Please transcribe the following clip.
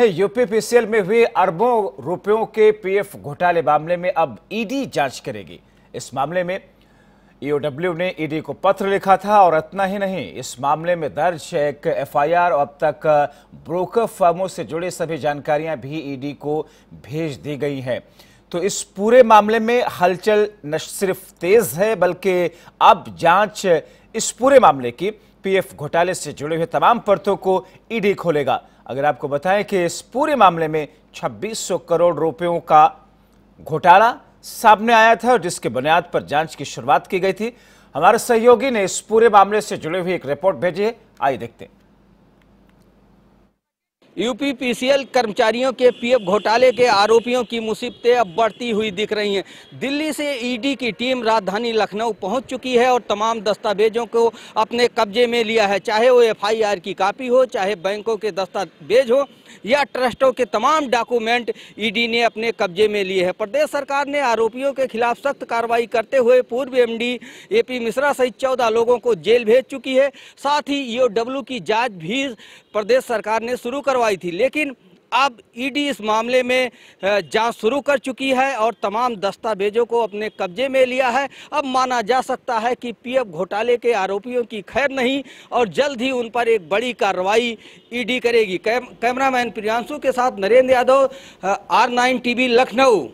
UPPCL में हुए अरबों रुपयों के पीएफ घोटाले मामले में अब ईडी e जांच करेगी इस मामले में ईओडब्ल्यू e ने ईडी e को पत्र लिखा था और इतना ही नहीं इस मामले में दर्ज एक एफआईआर अब तक ब्रोकर फर्मों से जुड़े सभी जानकारियां भी ईडी को भेज दी गई हैं तो इस पूरे मामले में हलचल न सिर्फ तेज है बल्कि अब जांच इस पूरे मामले की पीएफ घोटाले से जुड़े हुए तमाम परतों को ईडी खोलेगा अगर आपको बताएं कि इस पूरे मामले में 2600 करोड़ रुपयों का घोटाला सामने आया था और जिसके बुनियाद पर जांच की शुरुआत की गई थी हमारे सहयोगी ने इस पूरे मामले से जुड़े हुए एक रिपोर्ट भेजी है आइए देखते हैं यूपीपीसीएल कर्मचारियों के पीएफ घोटाले के आरोपियों की मुसीबतें अब बढ़ती हुई दिख रही हैं दिल्ली से ईडी की टीम राजधानी लखनऊ पहुंच चुकी है और तमाम दस्तावेजों को अपने कब्जे में लिया है चाहे वो एफआईआर की कापी हो चाहे बैंकों के दस्तावेज हो या ट्रस्टों के तमाम डॉक्यूमेंट ईडी ने अपने कब्जे में लिए हैं प्रदेश सरकार ने आरोपियों के खिलाफ सख्त कार्रवाई करते हुए पूर्व एम डी मिश्रा सहित चौदह लोगों को जेल भेज चुकी है साथ ही ईओडब्ल्यू की जाँच भी प्रदेश सरकार ने शुरू करवा कार्रवाई थी लेकिन अब ईडी e इस मामले में जांच शुरू कर चुकी है और तमाम दस्तावेजों को अपने कब्जे में लिया है अब माना जा सकता है कि पीएफ घोटाले के आरोपियों की खैर नहीं और जल्द ही उन पर एक बड़ी कार्रवाई ईडी e करेगी कैमरामैन प्रियांशु के साथ Narendra Yadav R nine TV Lucknow